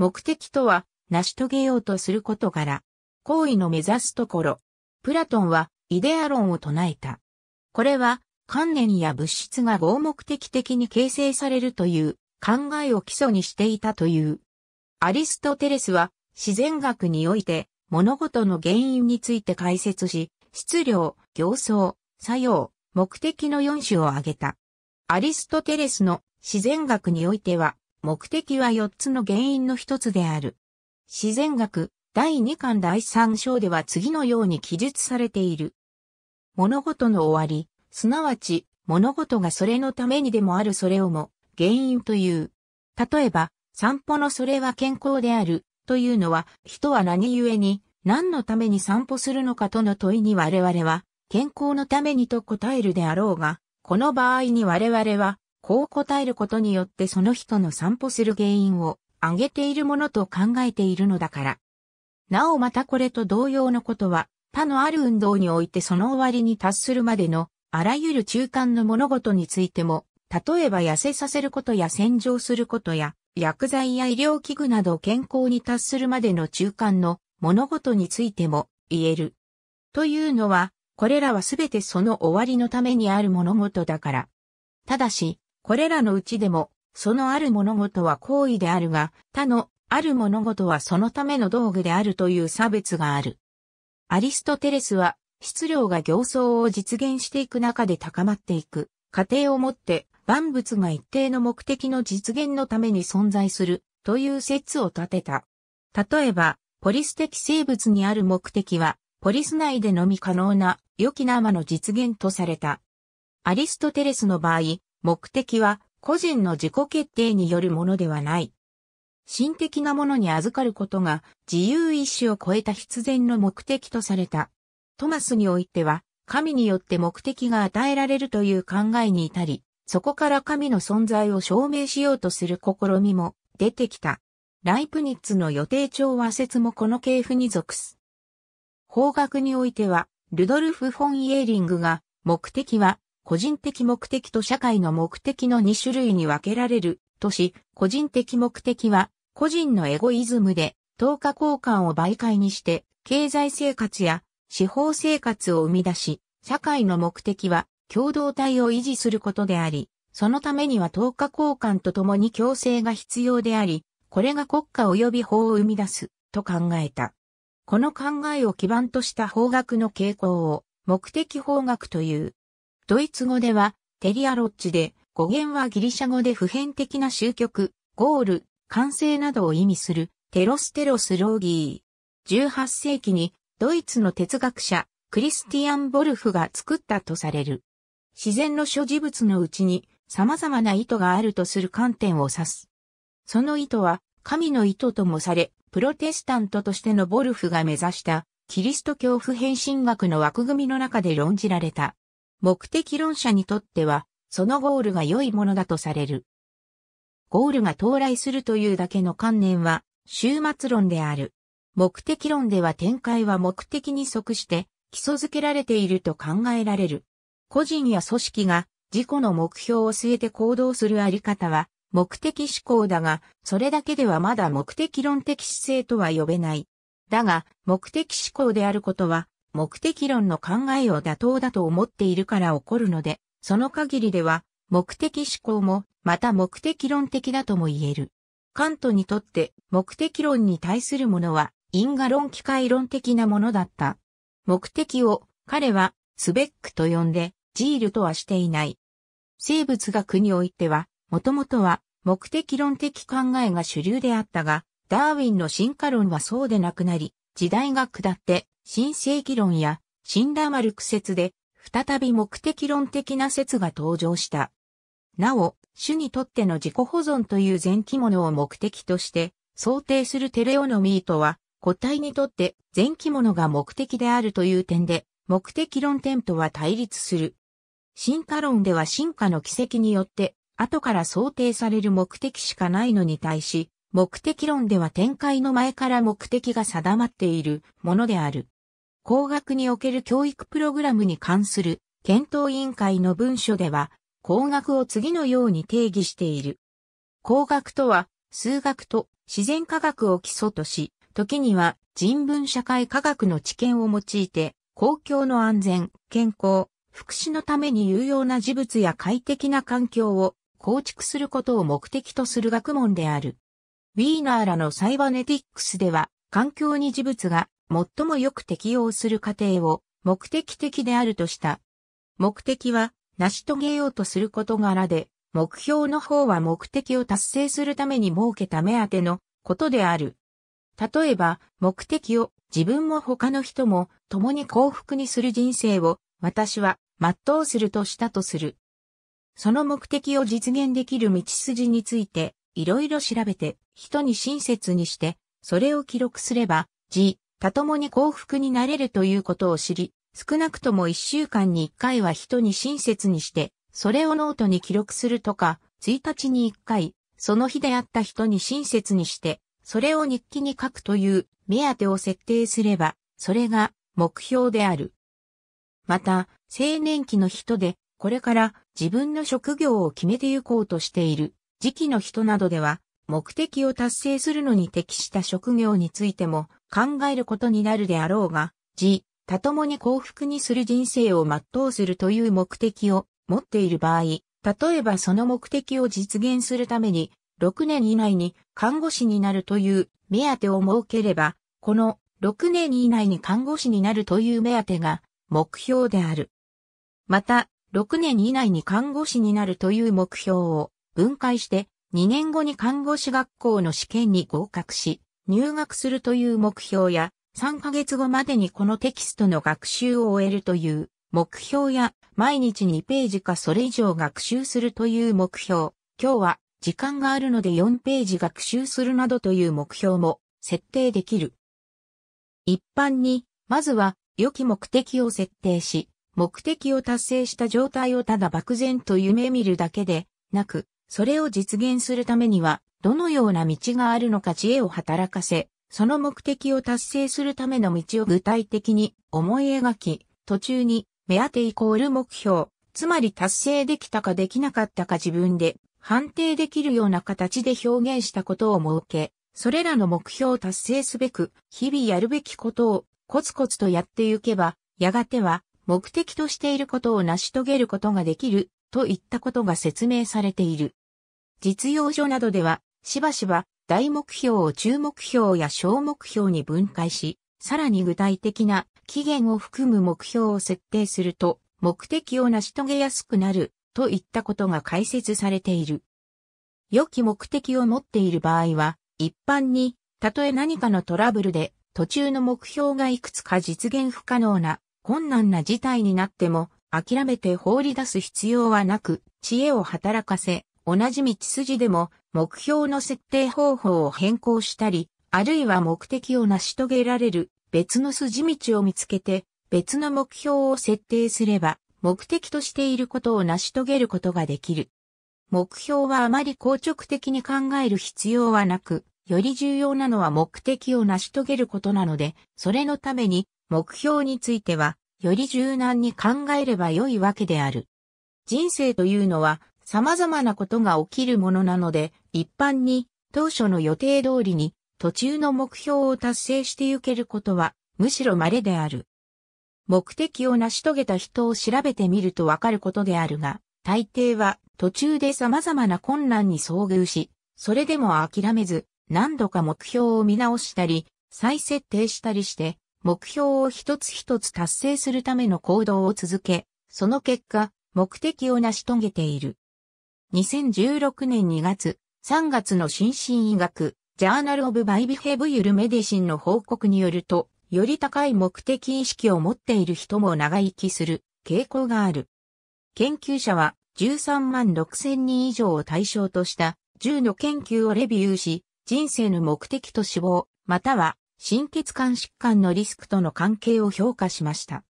目的とは、成し遂げようとすることから、行為の目指すところ。プラトンは、イデア論を唱えた。これは、観念や物質が合目的的に形成されるという考えを基礎にしていたという。アリストテレスは自然学において物事の原因について解説し、質量、形相、作用、目的の4種を挙げた。アリストテレスの自然学においては目的は4つの原因の一つである。自然学第2巻第3章では次のように記述されている。物事の終わり、すなわち物事がそれのためにでもあるそれをも原因という。例えば、散歩のそれは健康であるというのは、人は何故に何のために散歩するのかとの問いに我々は、健康のためにと答えるであろうが、この場合に我々は、こう答えることによってその人の散歩する原因を挙げているものと考えているのだから。なおまたこれと同様のことは、他のある運動においてその終わりに達するまでの、あらゆる中間の物事についても、例えば痩せさせることや洗浄することや、薬剤や医療器具など健康に達するまでの中間の物事についても言える。というのは、これらはすべてその終わりのためにある物事だから。ただし、これらのうちでも、そのある物事は行為であるが、他のある物事はそのための道具であるという差別がある。アリストテレスは、質量が行走を実現していく中で高まっていく、過程をもって、万物が一定の目的の実現のために存在する、という説を立てた。例えば、ポリス的生物にある目的は、ポリス内でのみ可能な、良き生の実現とされた。アリストテレスの場合、目的は個人の自己決定によるものではない。心的なものに預かることが自由意志を超えた必然の目的とされた。トマスにおいては、神によって目的が与えられるという考えに至り、そこから神の存在を証明しようとする試みも出てきた。ライプニッツの予定調和説もこの系譜に属す。法学においては、ルドルフ・フォン・イエーリングが、目的は個人的目的と社会の目的の2種類に分けられるとし、個人的目的は個人のエゴイズムで等価交換を媒介にして経済生活や司法生活を生み出し、社会の目的は共同体を維持することであり、そのためには等価交換とともに共生が必要であり、これが国家及び法を生み出すと考えた。この考えを基盤とした法学の傾向を目的法学という。ドイツ語では、テリアロッチで、語源はギリシャ語で普遍的な終局、ゴール、完成などを意味する、テロステロスローギー。18世紀に、ドイツの哲学者、クリスティアン・ボルフが作ったとされる。自然の諸事物のうちに、様々な意図があるとする観点を指す。その意図は、神の意図ともされ、プロテスタントとしてのボルフが目指した、キリスト教普遍神学の枠組みの中で論じられた。目的論者にとっては、そのゴールが良いものだとされる。ゴールが到来するというだけの観念は、終末論である。目的論では展開は目的に即して、基礎づけられていると考えられる。個人や組織が自己の目標を据えて行動するあり方は目的思考だが、それだけではまだ目的論的姿勢とは呼べない。だが、目的思考であることは目的論の考えを妥当だと思っているから起こるので、その限りでは、目的思考も、また目的論的だとも言える。カントにとって目的論に対するものは因果論機械論的なものだった。目的を彼はスベックと呼んでジールとはしていない。生物学においては、もともとは目的論的考えが主流であったが、ダーウィンの進化論はそうでなくなり、時代が下って新世紀論や、新ラマルク説で、再び目的論的な説が登場した。なお、種にとっての自己保存という前期のを目的として、想定するテレオノミーとは、個体にとって前期のが目的であるという点で、目的論点とは対立する。進化論では進化の奇跡によって、後から想定される目的しかないのに対し、目的論では展開の前から目的が定まっているものである。工学における教育プログラムに関する検討委員会の文書では、工学を次のように定義している。工学とは、数学と自然科学を基礎とし、時には人文社会科学の知見を用いて、公共の安全、健康、福祉のために有用な事物や快適な環境を構築することを目的とする学問である。ウィーナーらのサイバネティックスでは、環境に事物が最もよく適用する過程を目的的であるとした。目的は成し遂げようとする事柄で、目標の方は目的を達成するために設けた目当てのことである。例えば、目的を自分も他の人も共に幸福にする人生を私は全うするとしたとする。その目的を実現できる道筋についていろいろ調べて人に親切にしてそれを記録すれば自他ともに幸福になれるということを知り、少なくとも一週間に一回は人に親切にして、それをノートに記録するとか、一日に一回、その日であった人に親切にして、それを日記に書くという目当てを設定すれば、それが目標である。また、青年期の人で、これから自分の職業を決めて行こうとしている時期の人などでは、目的を達成するのに適した職業についても考えることになるであろうが、自、他共に幸福にする人生を全うするという目的を持っている場合、例えばその目的を実現するために、6年以内に看護師になるという目当てを設ければ、この6年以内に看護師になるという目当てが目標である。また、6年以内に看護師になるという目標を分解して、2年後に看護師学校の試験に合格し、入学するという目標や、3ヶ月後までにこのテキストの学習を終えるという目標や、毎日2ページかそれ以上学習するという目標、今日は時間があるので4ページ学習するなどという目標も設定できる。一般に、まずは良き目的を設定し、目的を達成した状態をただ漠然と夢見るだけでなく、それを実現するためには、どのような道があるのか知恵を働かせ、その目的を達成するための道を具体的に思い描き、途中に目当てイコール目標、つまり達成できたかできなかったか自分で判定できるような形で表現したことを設け、それらの目標を達成すべく、日々やるべきことをコツコツとやってゆけば、やがては目的としていることを成し遂げることができるといったことが説明されている。実用書などでは、しばしば大目標を中目標や小目標に分解し、さらに具体的な期限を含む目標を設定すると、目的を成し遂げやすくなるといったことが解説されている。良き目的を持っている場合は、一般に、たとえ何かのトラブルで途中の目標がいくつか実現不可能な困難な事態になっても諦めて放り出す必要はなく知恵を働かせ同じ道筋でも目標の設定方法を変更したり、あるいは目的を成し遂げられる別の筋道を見つけて別の目標を設定すれば目的としていることを成し遂げることができる。目標はあまり硬直的に考える必要はなく、より重要なのは目的を成し遂げることなので、それのために目標についてはより柔軟に考えれば良いわけである。人生というのは様々なことが起きるものなので、一般に当初の予定通りに途中の目標を達成してゆけることはむしろ稀である。目的を成し遂げた人を調べてみるとわかることであるが、大抵は途中で様々な困難に遭遇し、それでも諦めず、何度か目標を見直したり、再設定したりして、目標を一つ一つ達成するための行動を続け、その結果、目的を成し遂げている。2016年2月、3月の心身医学、ジャーナル・オブ・バイビヘブユル・メディシンの報告によると、より高い目的意識を持っている人も長生きする傾向がある。研究者は13万6千人以上を対象とした10の研究をレビューし、人生の目的と死亡、または心血管疾患のリスクとの関係を評価しました。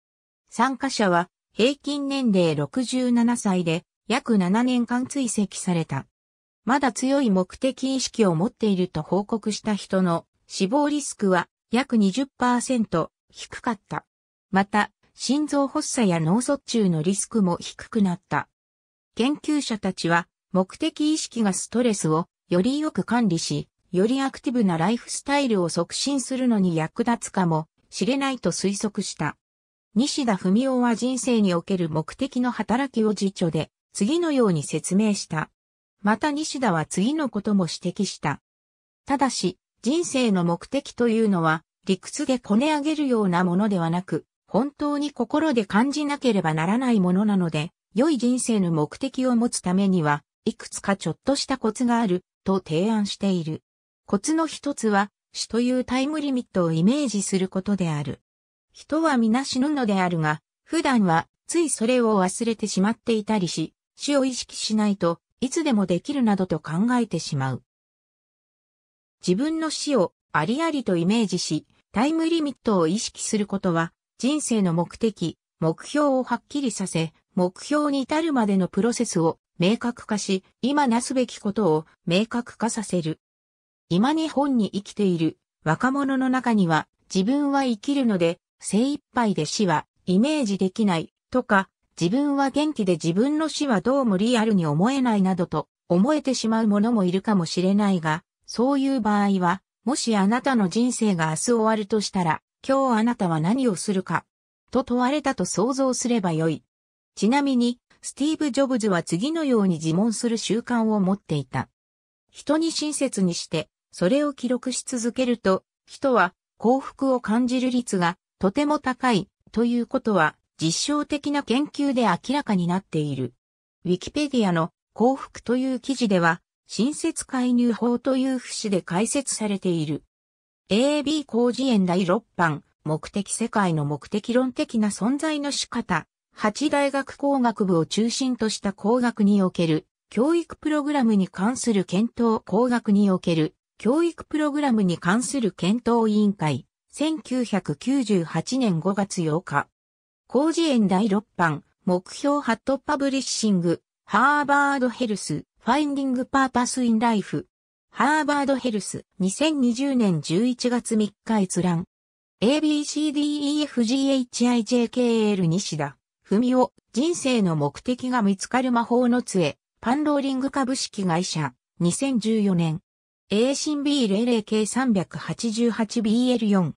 参加者は平均年齢67歳で約7年間追跡された。まだ強い目的意識を持っていると報告した人の死亡リスクは約20%低かった。また、心臓発作や脳卒中のリスクも低くなった。研究者たちは目的意識がストレスをよりよく管理し、よりアクティブなライフスタイルを促進するのに役立つかもしれないと推測した。西田文夫は人生における目的の働きを辞書で次のように説明した。また西田は次のことも指摘した。ただし、人生の目的というのは、理屈でこね上げるようなものではなく、本当に心で感じなければならないものなので、良い人生の目的を持つためには、いくつかちょっとしたコツがある、と提案している。コツの一つは、死というタイムリミットをイメージすることである。人は皆死ぬのであるが、普段はついそれを忘れてしまっていたりし、死を意識しないと、いつでもできるなどと考えてしまう。自分の死をありありとイメージし、タイムリミットを意識することは、人生の目的、目標をはっきりさせ、目標に至るまでのプロセスを明確化し、今なすべきことを明確化させる。今日本に生きている若者の中には、自分は生きるので、精一杯で死はイメージできないとか、自分は元気で自分の死はどうもリアルに思えないなどと思えてしまう者もいるかもしれないが、そういう場合は、もしあなたの人生が明日終わるとしたら、今日あなたは何をするか、と問われたと想像すればよい。ちなみに、スティーブ・ジョブズは次のように自問する習慣を持っていた。人に親切にして、それを記録し続けると、人は幸福を感じる率がとても高いということは実証的な研究で明らかになっている。ウィキペディアの幸福という記事では、新設介入法という節で解説されている。AB 工事園第6版、目的世界の目的論的な存在の仕方、八大学工学部を中心とした工学における教育プログラムに関する検討工学における教育プログラムに関する検討委員会1998年5月8日工事園第6版、目標ハットパブリッシング、ハーバードヘルス、ファインディングパーパスインライフ。ハーバードヘルス、2020年11月3日閲覧。ABCDEFGHIJKL 西田、文夫、人生の目的が見つかる魔法の杖、パンローリング株式会社、2014年。A 新 B00K388BL4。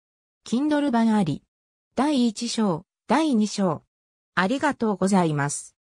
Kindle 版あり。第1章。第2章。ありがとうございます。